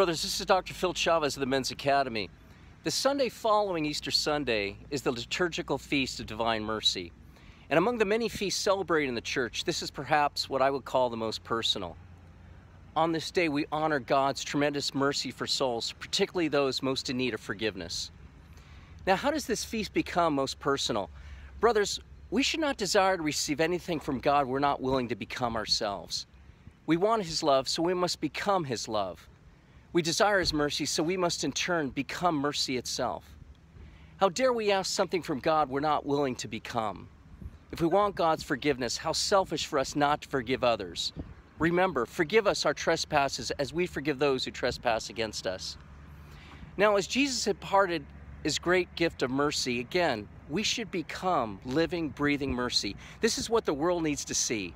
Brothers, this is Dr. Phil Chavez of the Men's Academy. The Sunday following Easter Sunday is the liturgical feast of Divine Mercy. And among the many feasts celebrated in the church, this is perhaps what I would call the most personal. On this day, we honor God's tremendous mercy for souls, particularly those most in need of forgiveness. Now, how does this feast become most personal? Brothers, we should not desire to receive anything from God we're not willing to become ourselves. We want His love, so we must become His love. We desire his mercy, so we must in turn become mercy itself. How dare we ask something from God we're not willing to become? If we want God's forgiveness, how selfish for us not to forgive others. Remember, forgive us our trespasses as we forgive those who trespass against us. Now, as Jesus imparted his great gift of mercy, again, we should become living, breathing mercy. This is what the world needs to see.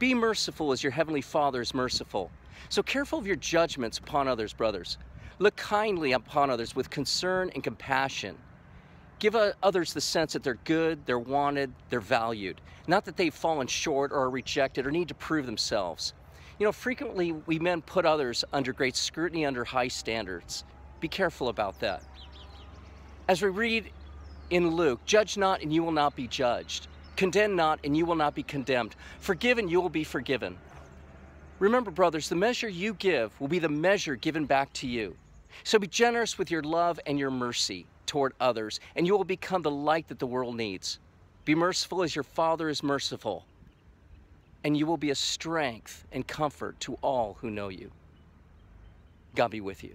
Be merciful as your heavenly Father is merciful. So careful of your judgments upon others, brothers. Look kindly upon others with concern and compassion. Give others the sense that they're good, they're wanted, they're valued, not that they've fallen short or are rejected or need to prove themselves. You know, frequently we men put others under great scrutiny, under high standards. Be careful about that. As we read in Luke, judge not and you will not be judged. Condemn not, and you will not be condemned. Forgive, and you will be forgiven. Remember, brothers, the measure you give will be the measure given back to you. So be generous with your love and your mercy toward others, and you will become the light that the world needs. Be merciful as your Father is merciful, and you will be a strength and comfort to all who know you. God be with you.